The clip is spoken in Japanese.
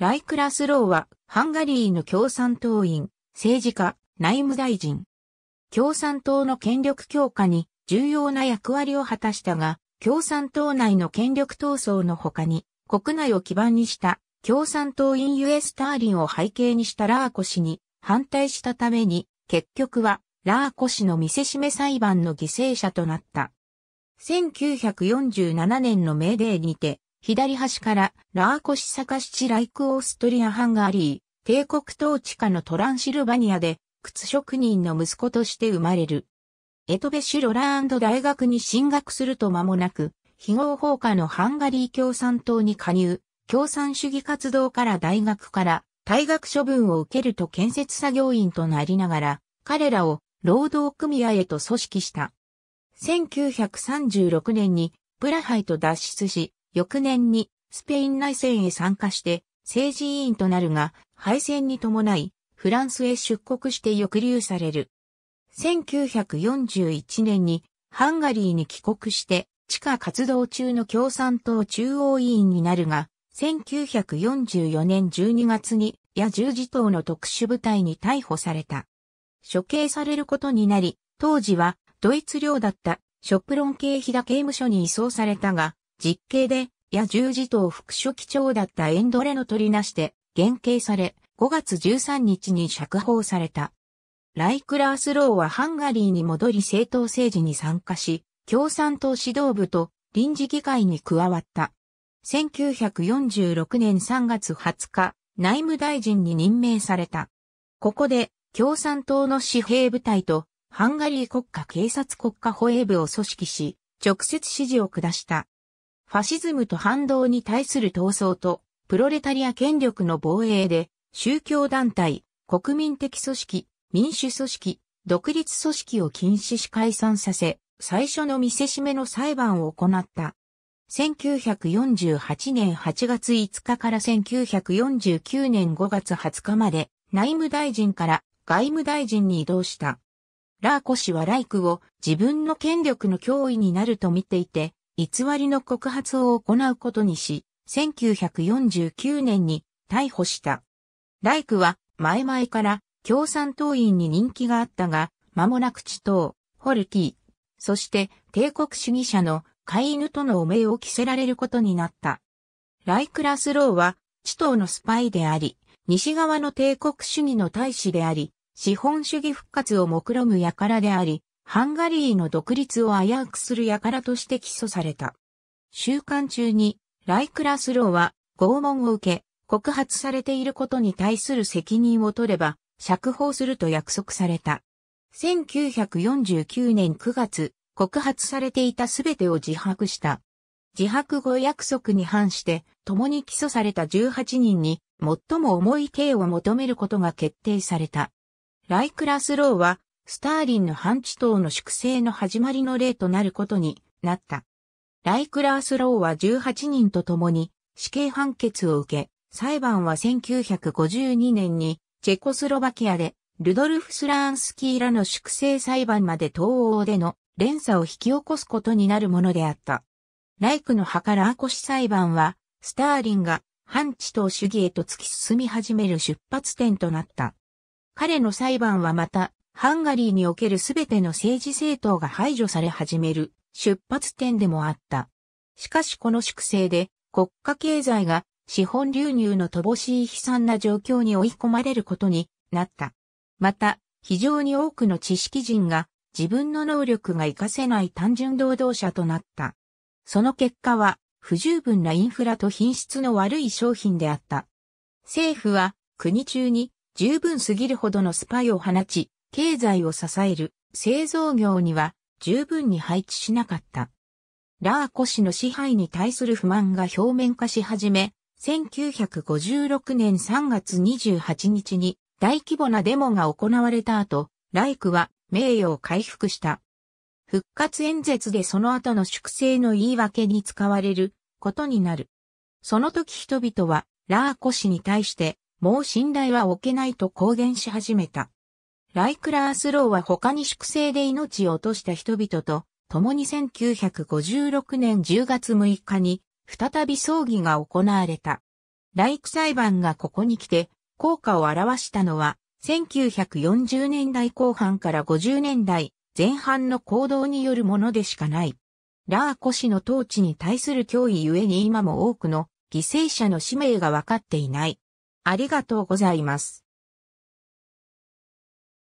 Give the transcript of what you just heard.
ライクラスローは、ハンガリーの共産党員、政治家、内務大臣。共産党の権力強化に重要な役割を果たしたが、共産党内の権力闘争の他に、国内を基盤にした共産党員ユエスターリンを背景にしたラーコ氏に反対したために、結局はラーコ氏の見せしめ裁判の犠牲者となった。1947年のメーデーにて、左端からラーコシサカシチライクオーストリア・ハンガリー、帝国統治下のトランシルバニアで、靴職人の息子として生まれる。エトベシュ・ロラーンド大学に進学すると間もなく、非合法化のハンガリー共産党に加入、共産主義活動から大学から退学処分を受けると建設作業員となりながら、彼らを労働組合へと組織した。1936年にプラハイと脱出し、翌年にスペイン内戦へ参加して政治委員となるが、敗戦に伴い、フランスへ出国して抑留される。1941年にハンガリーに帰国して地下活動中の共産党中央委員になるが、1944年12月に野十字党の特殊部隊に逮捕された。処刑されることになり、当時はドイツ領だったショプロン系飛騨刑務所に移送されたが、実刑で、や十字党副書記長だったエンドレの取りなして、減刑され、5月13日に釈放された。ライクラースローはハンガリーに戻り政党政治に参加し、共産党指導部と臨時議会に加わった。1946年3月20日、内務大臣に任命された。ここで、共産党の私兵部隊と、ハンガリー国家警察国家保衛部を組織し、直接指示を下した。ファシズムと反動に対する闘争と、プロレタリア権力の防衛で、宗教団体、国民的組織、民主組織、独立組織を禁止し解散させ、最初の見せしめの裁判を行った。1948年8月5日から1949年5月20日まで内務大臣から外務大臣に移動した。ラーコ氏はライクを自分の権力の脅威になると見ていて、偽りの告発を行うことにし、1949年に逮捕した。イクは前々から共産党員に人気があったが、間もなく地頭、ホルキー、そして帝国主義者の飼い犬との汚名を着せられることになった。ライクラスローは、地頭のスパイであり、西側の帝国主義の大使であり、資本主義復活を目論む輩であり、ハンガリーの独立を危うくする輩として起訴された。週刊中に、ライクラスローは、拷問を受け、告発されていることに対する責任を取れば、釈放すると約束された。1949年9月、告発されていたすべてを自白した。自白後約束に反して、共に起訴された18人に、最も重い刑を求めることが決定された。ライクラスローは、スターリンの半地頭の粛清の始まりの例となることになった。ライクラースローは18人と共に死刑判決を受け、裁判は1952年にチェコスロバキアでルドルフ・スラーンスキーらの粛清裁判まで東欧での連鎖を引き起こすことになるものであった。ライクの墓ラーコシ裁判は、スターリンが反地頭主義へと突き進み始める出発点となった。彼の裁判はまた、ハンガリーにおけるすべての政治政党が排除され始める出発点でもあった。しかしこの粛清で国家経済が資本流入の乏しい悲惨な状況に追い込まれることになった。また、非常に多くの知識人が自分の能力が活かせない単純労働者となった。その結果は不十分なインフラと品質の悪い商品であった。政府は国中に十分すぎるほどのスパイを放ち、経済を支える製造業には十分に配置しなかった。ラーコ氏の支配に対する不満が表面化し始め、1956年3月28日に大規模なデモが行われた後、ライクは名誉を回復した。復活演説でその後の粛清の言い訳に使われることになる。その時人々はラーコ氏に対してもう信頼は置けないと公言し始めた。ライクラースローは他に粛清で命を落とした人々と、共に1956年10月6日に、再び葬儀が行われた。ライク裁判がここに来て、効果を表したのは、1940年代後半から50年代前半の行動によるものでしかない。ラーコ氏の統治に対する脅威ゆえに今も多くの犠牲者の使命が分かっていない。ありがとうございます。